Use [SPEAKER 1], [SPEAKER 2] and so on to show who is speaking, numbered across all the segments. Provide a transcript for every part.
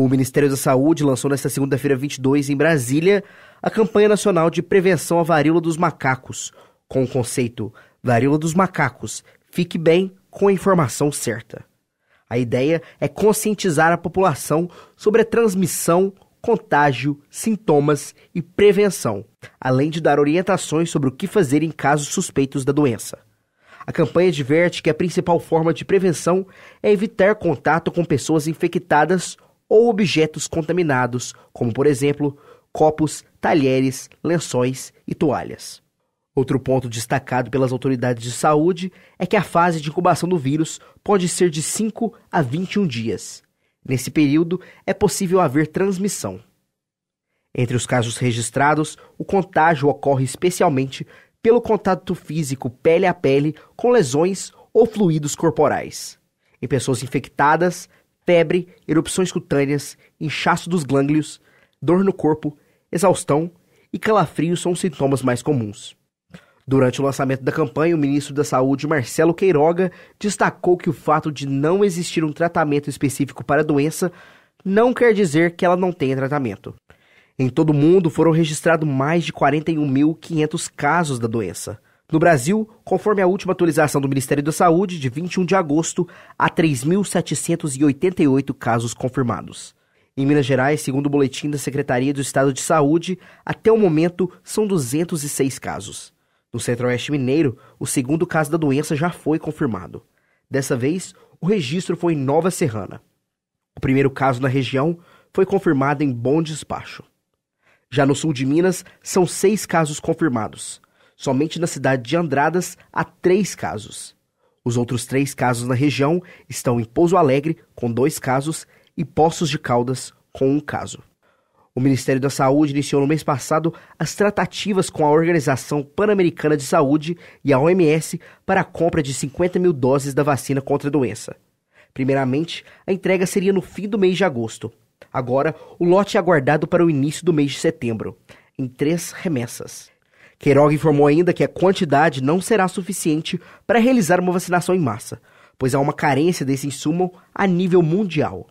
[SPEAKER 1] O Ministério da Saúde lançou nesta segunda-feira 22, em Brasília, a campanha nacional de prevenção à varíola dos macacos, com o conceito Varíola dos Macacos, fique bem com a informação certa. A ideia é conscientizar a população sobre a transmissão, contágio, sintomas e prevenção, além de dar orientações sobre o que fazer em casos suspeitos da doença. A campanha adverte que a principal forma de prevenção é evitar contato com pessoas infectadas ou objetos contaminados, como por exemplo copos, talheres, lençóis e toalhas. Outro ponto destacado pelas autoridades de saúde é que a fase de incubação do vírus pode ser de 5 a 21 dias. Nesse período, é possível haver transmissão. Entre os casos registrados, o contágio ocorre especialmente pelo contato físico pele a pele com lesões ou fluidos corporais. Em pessoas infectadas, febre, erupções cutâneas, inchaço dos glânglios, dor no corpo, exaustão e calafrio são os sintomas mais comuns. Durante o lançamento da campanha, o ministro da Saúde, Marcelo Queiroga, destacou que o fato de não existir um tratamento específico para a doença não quer dizer que ela não tenha tratamento. Em todo o mundo foram registrados mais de 41.500 casos da doença. No Brasil, conforme a última atualização do Ministério da Saúde, de 21 de agosto, há 3.788 casos confirmados. Em Minas Gerais, segundo o boletim da Secretaria do Estado de Saúde, até o momento são 206 casos. No Centro-Oeste Mineiro, o segundo caso da doença já foi confirmado. Dessa vez, o registro foi em Nova Serrana. O primeiro caso na região foi confirmado em Bom Despacho. Já no sul de Minas, são seis casos confirmados. Somente na cidade de Andradas há três casos. Os outros três casos na região estão em Pouso Alegre, com dois casos, e Poços de Caldas, com um caso. O Ministério da Saúde iniciou no mês passado as tratativas com a Organização Pan-Americana de Saúde e a OMS para a compra de 50 mil doses da vacina contra a doença. Primeiramente, a entrega seria no fim do mês de agosto. Agora, o lote é aguardado para o início do mês de setembro, em três remessas. Queiroga informou ainda que a quantidade não será suficiente para realizar uma vacinação em massa, pois há uma carência desse insumo a nível mundial.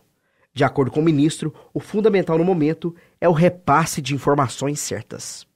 [SPEAKER 1] De acordo com o ministro, o fundamental no momento é o repasse de informações certas.